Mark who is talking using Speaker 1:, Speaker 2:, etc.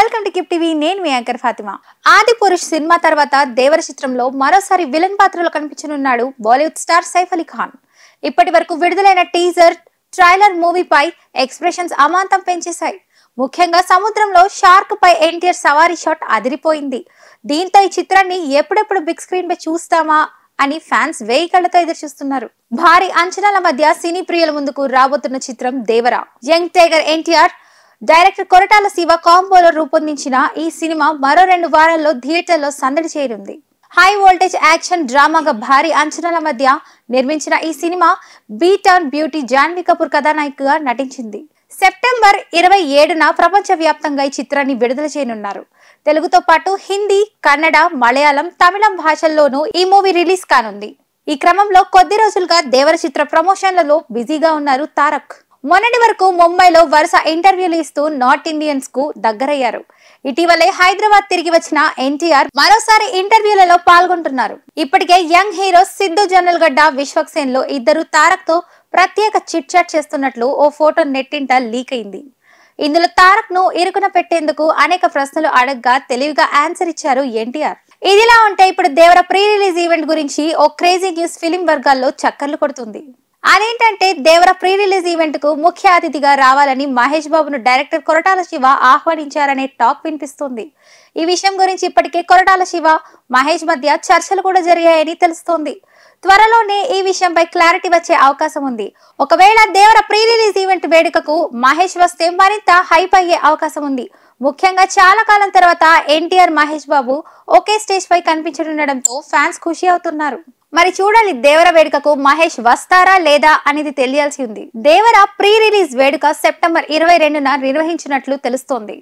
Speaker 1: welcome to keep TV నేను మీ anchor Fatima ఆది పురుష్ cinema తర్వాత దేవర చిత్రంలో మరోసారి విలన్ పాత్రలో కనిపించనున్నాడు బాలీవుడ్ స్టార్ సైఫ్ అలీ ఖాన్ ఇప్పటి వరకు విడుదలైన టీజర్ ట్రైలర్ మూవీపై ఎక్స్ప్రెషన్స్ అమాంతం పెంచేశాయి ముఖ్యంగా సముద్రంలో షార్క్ పై ఎన్టీఆర్ సవారీ షాట్ అదిరిపోయింది దీంతో ఈ చిత్రాన్ని ఎప్పుడెప్పుడు బిగ్ స్క్రీన్ పై చూస్తామా అని ఫ్యాన్స్ వేయి కళ్ళతో చూస్తున్నారు భారీ అంచనాల మధ్య సినీ ప్రియుల ముందుకు రాబోతున్న చిత్రం Devara young tiger NTR director Koratala Siva కాంబోలో రూపొందించిన ఈ సినిమా మరో రెండు వారాల్లో థియేటర్లో సందడి చేరింది హై వోల్టేజ్ యాక్షన్ డ్రామాగా భారీ అంచనాల మధ్య నిర్మించిన ఈ సినిమా టర్న్ బ్యూటీ జాన్వీ కపూర్ కథానాయికగా నటించింది సెప్టెంబర్ ఇరవై ఏడున ప్రపంచవ్యాప్తంగా ఈ చిత్రాన్ని విడుదల చేయనున్నారు తెలుగుతో పాటు హిందీ కన్నడ మలయాళం తమిళం భాషల్లోనూ ఈ మూవీ రిలీజ్ కానుంది ఈ క్రమంలో కొద్ది రోజులుగా దేవర చిత్ర ప్రమోషన్లలో బిజీగా ఉన్నారు తారక్ మొన్నటి వరకు ముంబైలో వరుస ఇంటర్వ్యూలు ఇస్తూ నార్త్ ఇండియన్స్ కు దగ్గరయ్యారు ఇటీవలే హైదరాబాద్ తిరిగి వచ్చిన ఎన్టీఆర్ మరోసారి ఇంటర్వ్యూలలో పాల్గొంటున్నారు ఇప్పటికే యంగ్ హీరో సిద్ధు జనరల్ గడ్డ విశ్వక్ సేన్ లో ఇద్దరు తారక్ తో ప్రత్యేక చిట్ చాట్ చేస్తున్నట్లు ఓ ఫోటో నెట్టింట లీక్ అయింది ఇందులో తారక్ ను ఇరుకున పెట్టేందుకు అనేక ప్రశ్నలు అడగ్గా తెలివిగా ఆన్సర్ ఇచ్చారు ఎన్టీఆర్ ఇదిలా ఉంటే ఇప్పుడు దేవర ప్రీ రిలీజ్ ఈవెంట్ గురించి ఓ క్రేజీ న్యూస్ ఫిలిం వర్గాల్లో చక్కర్లు కొడుతుంది అదేంటంటే దేవర ప్రీ రిలీజ్ ఈవెంట్ కు ముఖ్య అతిథిగా రావాలని మహేష్ బాబును డైరెక్టర్ కొరటాల శివ ఆహ్వానించారనే టాక్ వినిపిస్తుంది ఈ విషయం గురించి ఇప్పటికే కొరటాల శివ మహేష్ మధ్య చర్చలు కూడా జరిగాయని తెలుస్తోంది త్వరలోనే ఈ విషయంపై క్లారిటీ వచ్చే అవకాశం ఉంది ఒకవేళ దేవర ప్రీ రిలీజ్ ఈవెంట్ వేడుకకు మహేష్ వస్తే మరింత హైప్ అయ్యే అవకాశం ఉంది ముఖ్యంగా చాలా కాలం తర్వాత ఎన్టీఆర్ మహేష్ బాబు ఒకే స్టేజ్ పై కనిపించనుండడంతో ఫ్యాన్స్ ఖుషి అవుతున్నారు మరి చూడాలి దేవర వేడుకకు మహేష్ వస్తారా లేదా అనేది తెలియాల్సి ఉంది దేవర ప్రీ రిలీజ్ వేడుక సెప్టెంబర్ ఇరవై రెండున నిర్వహించినట్లు తెలుస్తోంది